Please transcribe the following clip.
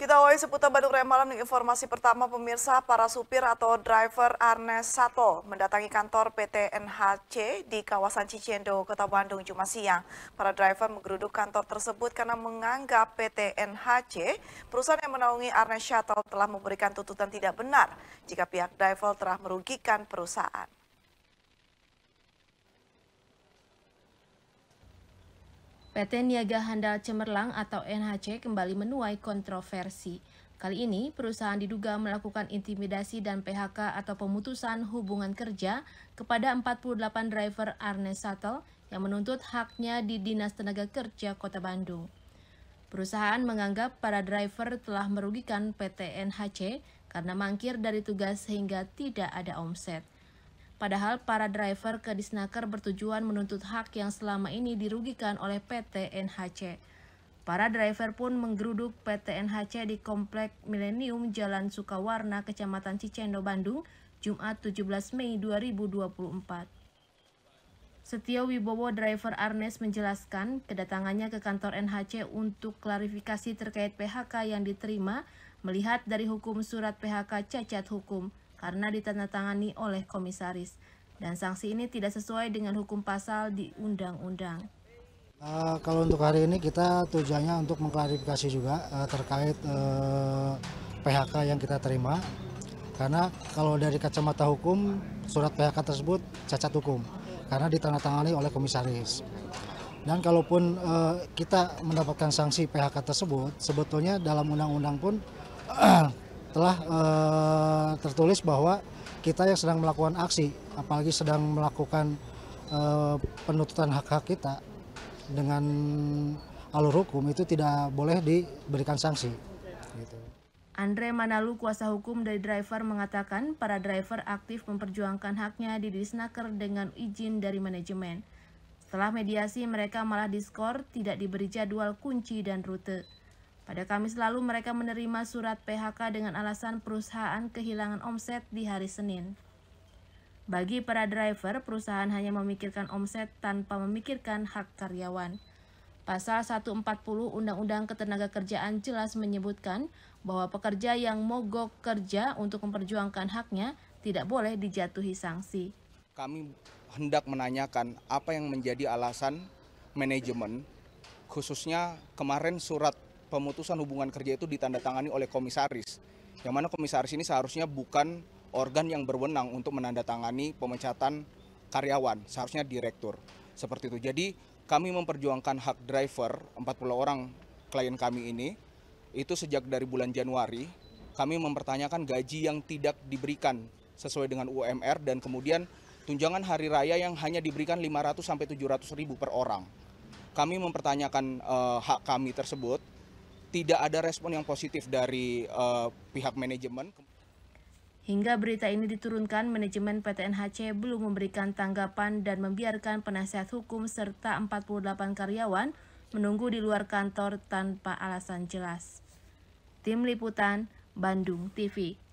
Kita awali seputar Bandung Raya Malam dengan informasi pertama pemirsa para supir atau driver Arnes Sato mendatangi kantor PT NHC di kawasan Cicendo, Kota Bandung, Jumat siang. Para driver menggeruduk kantor tersebut karena menganggap PT NHC, perusahaan yang menaungi Arnes Sato telah memberikan tuntutan tidak benar jika pihak driver telah merugikan perusahaan. PT Niaga Handal Cemerlang atau NHC kembali menuai kontroversi. Kali ini, perusahaan diduga melakukan intimidasi dan PHK atau pemutusan hubungan kerja kepada 48 driver Arne Sattel yang menuntut haknya di Dinas Tenaga Kerja Kota Bandung. Perusahaan menganggap para driver telah merugikan PT NHC karena mangkir dari tugas sehingga tidak ada omset. Padahal para driver ke Disnaker bertujuan menuntut hak yang selama ini dirugikan oleh PT NHC. Para driver pun menggeruduk PT NHC di Komplek Milenium Jalan Sukawarna, Kecamatan Cicendo, Bandung, Jumat 17 Mei 2024. Setia Wibowo driver Arnes menjelaskan kedatangannya ke kantor NHC untuk klarifikasi terkait PHK yang diterima melihat dari hukum surat PHK cacat hukum karena ditandatangani oleh komisaris dan sanksi ini tidak sesuai dengan hukum pasal di undang-undang. Uh, kalau untuk hari ini kita tujuannya untuk mengklarifikasi juga uh, terkait uh, eh, PHK yang kita terima karena kalau dari kacamata hukum surat PHK tersebut cacat hukum karena ditandatangani oleh komisaris. Dan kalaupun uh, kita mendapatkan sanksi PHK tersebut sebetulnya dalam undang-undang pun telah uh, tertulis bahwa kita yang sedang melakukan aksi, apalagi sedang melakukan uh, penuntutan hak-hak kita dengan alur hukum itu tidak boleh diberikan sanksi. Gitu. Andre Manalu, kuasa hukum dari driver, mengatakan para driver aktif memperjuangkan haknya di Disnaker dengan izin dari manajemen. Setelah mediasi, mereka malah diskor, tidak diberi jadwal kunci dan rute. Pada Kamis lalu mereka menerima surat PHK dengan alasan perusahaan kehilangan omset di hari Senin. Bagi para driver, perusahaan hanya memikirkan omset tanpa memikirkan hak karyawan. Pasal 140 Undang-Undang Ketenagakerjaan jelas menyebutkan bahwa pekerja yang mogok kerja untuk memperjuangkan haknya tidak boleh dijatuhi sanksi. Kami hendak menanyakan apa yang menjadi alasan manajemen khususnya kemarin surat pemutusan hubungan kerja itu ditandatangani oleh komisaris. Yang mana komisaris ini seharusnya bukan organ yang berwenang untuk menandatangani pemecatan karyawan, seharusnya direktur. Seperti itu. Jadi kami memperjuangkan hak driver 40 orang klien kami ini itu sejak dari bulan Januari kami mempertanyakan gaji yang tidak diberikan sesuai dengan UMR dan kemudian tunjangan hari raya yang hanya diberikan 500 sampai 700 ribu per orang. Kami mempertanyakan uh, hak kami tersebut tidak ada respon yang positif dari uh, pihak manajemen. Hingga berita ini diturunkan, manajemen PT NHC belum memberikan tanggapan dan membiarkan penasihat hukum serta 48 karyawan menunggu di luar kantor tanpa alasan jelas. Tim Liputan, Bandung TV.